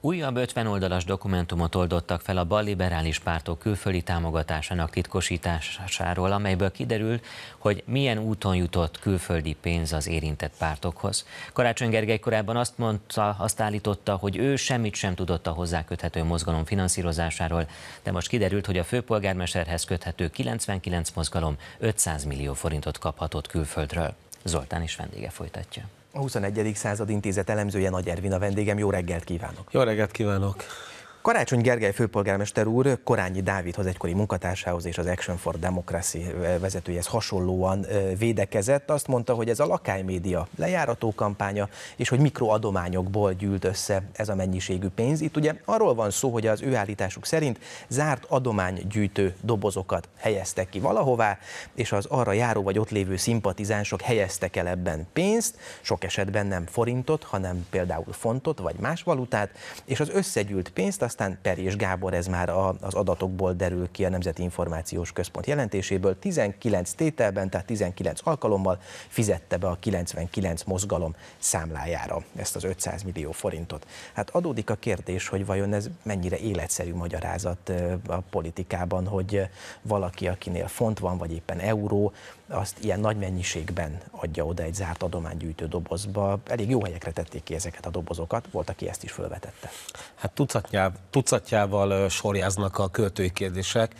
Újabb 50 oldalas dokumentumot oldottak fel a balliberális pártok külföldi támogatásának titkosításáról, amelyből kiderül, hogy milyen úton jutott külföldi pénz az érintett pártokhoz. Karácsony Gergely korábban azt mondta, azt állította, hogy ő semmit sem tudott a hozzá köthető mozgalom finanszírozásáról, de most kiderült, hogy a főpolgármesterhez köthető 99 mozgalom 500 millió forintot kaphatott külföldről. Zoltán is vendége folytatja. A 21. század intézet elemzője Nagy Ervin a vendégem. Jó reggelt kívánok! Jó reggelt kívánok! Karácsony Gergely főpolgármester úr Korányi Dávidhoz, egykori munkatársához és az Action for Democracy vezetőjehez hasonlóan védekezett. Azt mondta, hogy ez a lakálymédia lejárató kampánya, és hogy mikroadományokból gyűlt össze ez a mennyiségű pénz. Itt ugye arról van szó, hogy az ő állításuk szerint zárt adománygyűjtő dobozokat helyeztek ki valahová, és az arra járó vagy ott lévő szimpatizánsok helyeztek el ebben pénzt, sok esetben nem forintot, hanem például fontot vagy más valutát, és az összegyűlt pénzt azt aztán és Gábor, ez már a, az adatokból derül ki a Nemzeti Információs Központ jelentéséből, 19 tételben, tehát 19 alkalommal fizette be a 99 mozgalom számlájára ezt az 500 millió forintot. Hát adódik a kérdés, hogy vajon ez mennyire életszerű magyarázat a politikában, hogy valaki, akinél font van, vagy éppen euró, azt ilyen nagy mennyiségben adja oda egy zárt adománygyűjtő dobozba. Elég jó helyekre tették ki ezeket a dobozokat, volt, aki ezt is fölvetette. Hát tucatjá, tucatjával sorjáznak a költői kérdések.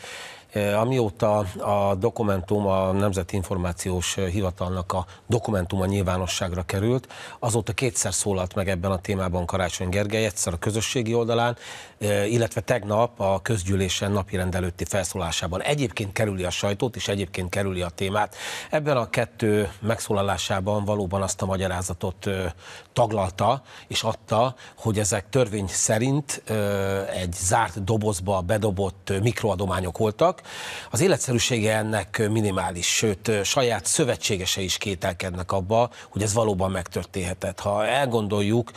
E, amióta a dokumentum a Nemzeti Információs Hivatalnak a dokumentuma nyilvánosságra került, azóta kétszer szólalt meg ebben a témában Karácsony Gergely, egyszer a közösségi oldalán, e, illetve tegnap a közgyűlésen napi rendelőtti felszólásában. Egyébként kerüli a sajtót, és egyébként kerüli a témát. Ebben a kettő megszólalásában valóban azt a magyarázatot e, taglalta és adta, hogy ezek törvény szerint egy zárt dobozba bedobott mikroadományok voltak, vannak. Az életszerűsége ennek minimális, sőt, saját szövetségese is kételkednek abba, hogy ez valóban megtörténhetett. Ha elgondoljuk,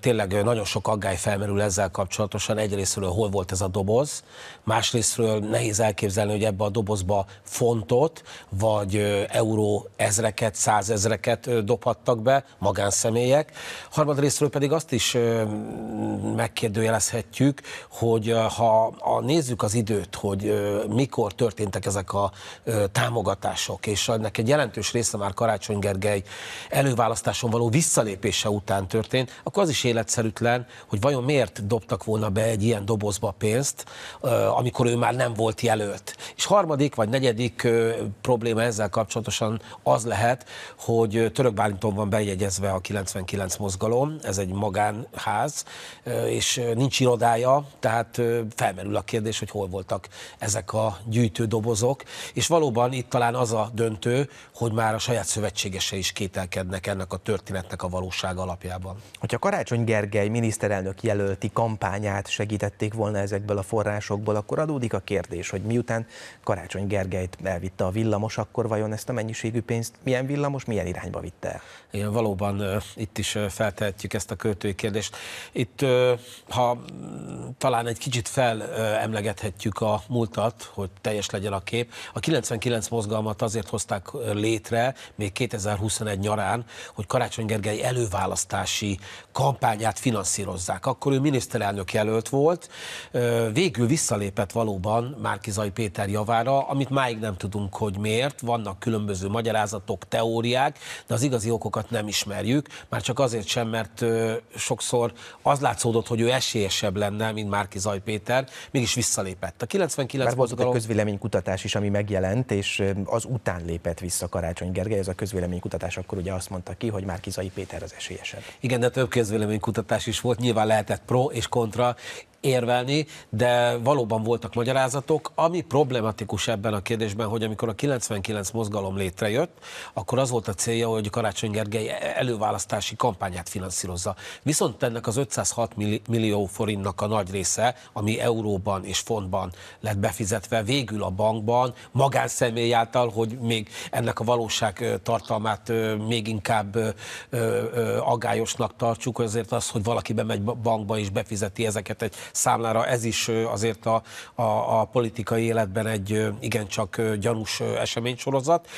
tényleg nagyon sok aggály felmerül ezzel kapcsolatosan. Egyrésztről hol volt ez a doboz, másrésztről nehéz elképzelni, hogy ebbe a dobozba fontot, vagy euró ezreket, százezreket dobhattak be magánszemélyek. Harmadrésztről pedig azt is megkérdőjelezhetjük, hogy ha nézzük az időt, hogy mikor történtek ezek a támogatások, és ennek egy jelentős része már Karácsony Gergely előválasztáson való visszalépése után történt, akkor az is életszerűtlen, hogy vajon miért dobtak volna be egy ilyen dobozba pénzt, amikor ő már nem volt jelölt. És harmadik vagy negyedik probléma ezzel kapcsolatosan az lehet, hogy Török Bálinton van bejegyezve a 99 mozgalom, ez egy magánház, és nincs irodája, tehát felmerül a kérdés, hogy hol voltak ezek a gyűjtődobozok, és valóban itt talán az a döntő, hogy már a saját szövetségese is kételkednek ennek a történetnek a valóság alapjában. Hogyha Karácsony Gergely miniszterelnök jelölti kampányát segítették volna ezekből a forrásokból, akkor adódik a kérdés, hogy miután Karácsony Gergelyt elvitte a villamos, akkor vajon ezt a mennyiségű pénzt milyen villamos, milyen irányba vitte el? Igen, valóban itt is feltehetjük ezt a költői kérdést. Itt, ha talán egy kicsit felemlegethetjük a múltat, hogy teljes legyen a kép. A 99 mozgalmat azért hozták létre még 2021 nyarán, hogy Karácsony Gergely előválasztási kampányát finanszírozzák. Akkor ő miniszterelnök jelölt volt, végül visszalépett valóban Márkizai Péter javára, amit máig nem tudunk, hogy miért. Vannak különböző magyarázatok, teóriák, de az igazi okokat nem ismerjük, már csak azért sem, mert sokszor az látszódott, hogy ő esélyesebb lenne, mint Zaj Péter, mégis visszalépett. A 99 Mert volt volt egy közvéleménykutatás is, ami megjelent, és az után lépett vissza Karácsony Gergely. Ez a közvéleménykutatás akkor ugye azt mondta ki, hogy már Kizai Péter az esélyesen. Igen, de több közvéleménykutatás is volt, nyilván lehetett pro és kontra érvelni, de valóban voltak magyarázatok. Ami problematikus ebben a kérdésben, hogy amikor a 99 mozgalom létrejött, akkor az volt a célja, hogy Karácsony Gergely előválasztási kampányát finanszírozza. Viszont ennek az 506 millió forintnak a nagy része, ami euróban és fontban lett befizetve, illetve végül a bankban magánszemély által, hogy még ennek a valóság tartalmát még inkább agályosnak tartsuk, azért az, hogy valaki bemegy bankba és befizeti ezeket egy számlára, ez is azért a, a, a politikai életben egy igencsak gyanús eseménysorozat.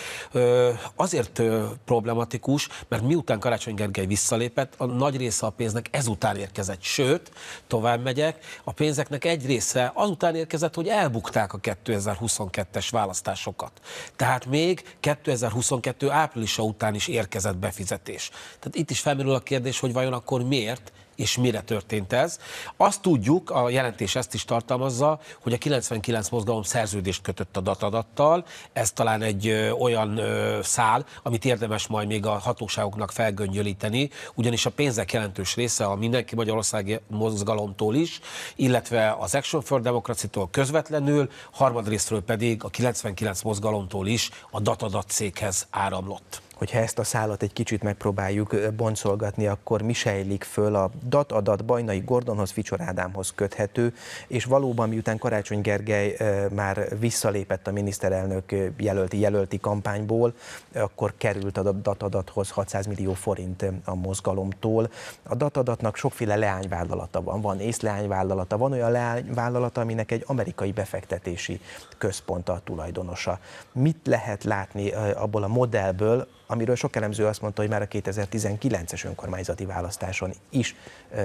Azért problematikus, mert miután Karácsony Gergely visszalépett, a nagy része a pénznek ezután érkezett, sőt, tovább megyek, a pénzeknek egy része azután érkezett, hogy elbukták a a 2022-es választásokat. Tehát még 2022 áprilisa után is érkezett befizetés. Tehát itt is felmerül a kérdés, hogy vajon akkor miért, és mire történt ez. Azt tudjuk, a jelentés ezt is tartalmazza, hogy a 99 mozgalom szerződést kötött a datadattal. Ez talán egy ö, olyan ö, szál, amit érdemes majd még a hatóságoknak felgöngyölíteni, ugyanis a pénzek jelentős része a Mindenki Magyarország mozgalomtól is, illetve az Action for Democracy-tól közvetlenül, harmadrésztről pedig a 99 mozgalomtól is a datadat céghez áramlott hogyha ezt a szállat egy kicsit megpróbáljuk boncolgatni, akkor mi sejlik föl a adat Bajnai Gordonhoz, Ficsor Ádámhoz köthető, és valóban miután Karácsony Gergely már visszalépett a miniszterelnök jelölti, jelölti kampányból, akkor került a adathoz 600 millió forint a mozgalomtól. A adatnak sokféle leányvállalata van, van észleányvállalata, van olyan leányvállalata, aminek egy amerikai befektetési központ a tulajdonosa. Mit lehet látni abból a modellből, amiről sok elemző azt mondta, hogy már a 2019-es önkormányzati választáson is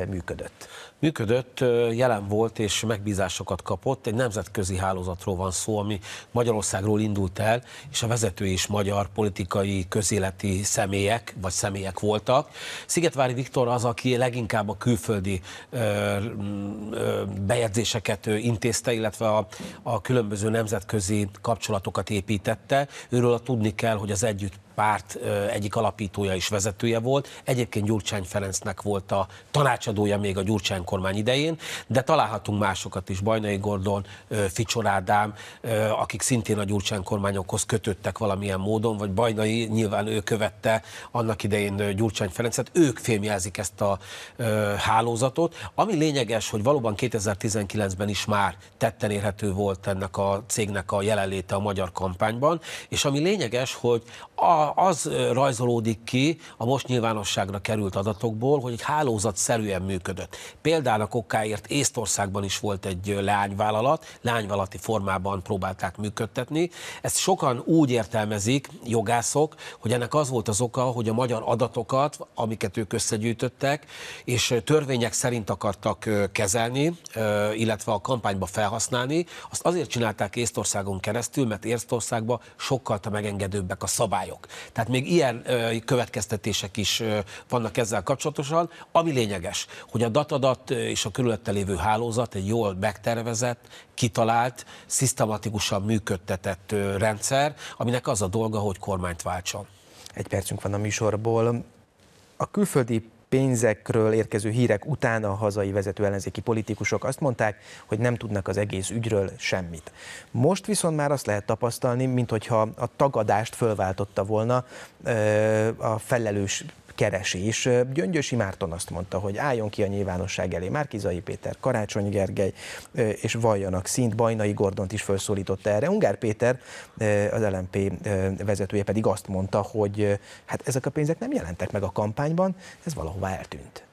működött. Működött, jelen volt és megbízásokat kapott. Egy nemzetközi hálózatról van szó, ami Magyarországról indult el, és a vezető is magyar politikai, közéleti személyek, vagy személyek voltak. Szigetvári Viktor az, aki leginkább a külföldi bejegyzéseket intézte, illetve a, a különböző nemzetközi kapcsolatokat építette. Őről a tudni kell, hogy az együtt párt egyik alapítója és vezetője volt. Egyébként Gyurcsány Ferencnek volt a tanácsadója még a Gyurcsány kormány idején, de találhatunk másokat is, Bajnai Gordon, Ficsor Ádám, akik szintén a Gyurcsány kormányokhoz kötöttek valamilyen módon, vagy Bajnai nyilván ő követte annak idején Gyurcsány Ferencet, ők fémjelzik ezt a hálózatot. Ami lényeges, hogy valóban 2019-ben is már tetten érhető volt ennek a cégnek a jelenléte a magyar kampányban, és ami lényeges, hogy a az rajzolódik ki a most nyilvánosságra került adatokból, hogy egy szerűen működött. a okáért Észtországban is volt egy leányvállalat, lányvállalati formában próbálták működtetni. Ezt sokan úgy értelmezik, jogászok, hogy ennek az volt az oka, hogy a magyar adatokat, amiket ők összegyűjtöttek, és törvények szerint akartak kezelni, illetve a kampányba felhasználni, azt azért csinálták Észtországon keresztül, mert Észtországban sokkal megengedőbbek a szabályok. Tehát még ilyen következtetések is vannak ezzel kapcsolatosan. Ami lényeges, hogy a datadat és a körülötte lévő hálózat egy jól megtervezett, kitalált, szisztematikusan működtetett rendszer, aminek az a dolga, hogy kormányt váltson. Egy percünk van a műsorból. A külföldi pénzekről érkező hírek után a hazai vezető ellenzéki politikusok azt mondták, hogy nem tudnak az egész ügyről semmit. Most viszont már azt lehet tapasztalni, mintha a tagadást fölváltotta volna a felelős keresi. És Gyöngyösi Márton azt mondta, hogy álljon ki a nyilvánosság elé Márkizai Péter, Karácsony Gergely, és valljanak szint, Bajnai Gordont is felszólította erre. Ungár Péter, az LMP vezetője pedig azt mondta, hogy hát ezek a pénzek nem jelentek meg a kampányban, ez valahova eltűnt.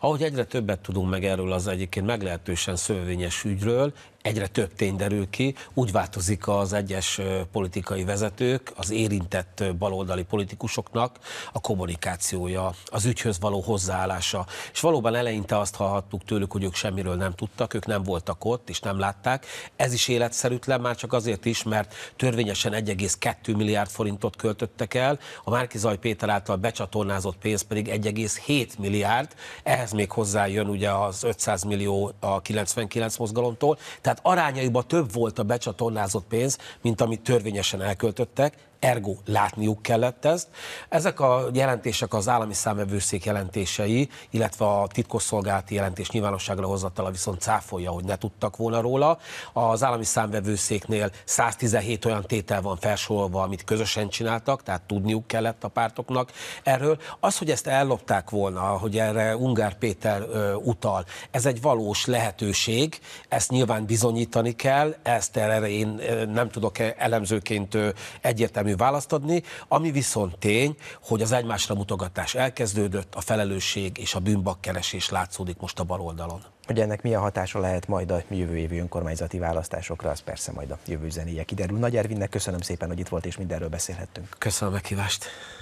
Ahogy egyre többet tudunk meg erről az egyébként meglehetősen szövevényes ügyről, egyre több tény derül ki, úgy változik az egyes politikai vezetők, az érintett baloldali politikusoknak a kommunikációja, az ügyhöz való hozzáállása. És valóban eleinte azt hallhattuk tőlük, hogy ők semmiről nem tudtak, ők nem voltak ott és nem látták. Ez is életszerűtlen már csak azért is, mert törvényesen 1,2 milliárd forintot költöttek el, a Márkizaj Péter által becsatornázott pénz pedig 1,7 milliárd, ehhez még hozzájön ugye az 500 millió a 99 mozgalomtól, tehát tehát arányaiban több volt a becsatornázott pénz, mint amit törvényesen elköltöttek, ergo látniuk kellett ezt. Ezek a jelentések az állami számvevőszék jelentései, illetve a titkosszolgálati jelentés nyilvánosságra hozatala viszont cáfolja, hogy ne tudtak volna róla. Az állami számvevőszéknél 117 olyan tétel van felsorolva, amit közösen csináltak, tehát tudniuk kellett a pártoknak erről. Az, hogy ezt ellopták volna, hogy erre Ungár Péter ö, utal, ez egy valós lehetőség, ezt nyilván bizonyítani kell, ezt erre én nem tudok elemzőként egyértelmű egyértelmű választ adni, ami viszont tény, hogy az egymásra mutogatás elkezdődött, a felelősség és a bűnbakkeresés látszódik most a bal oldalon. Hogy ennek a hatása lehet majd a jövő évi önkormányzati választásokra, az persze majd a jövő zenéje kiderül. Nagy Ervinnek köszönöm szépen, hogy itt volt és mindenről beszélhettünk. Köszönöm a meghívást.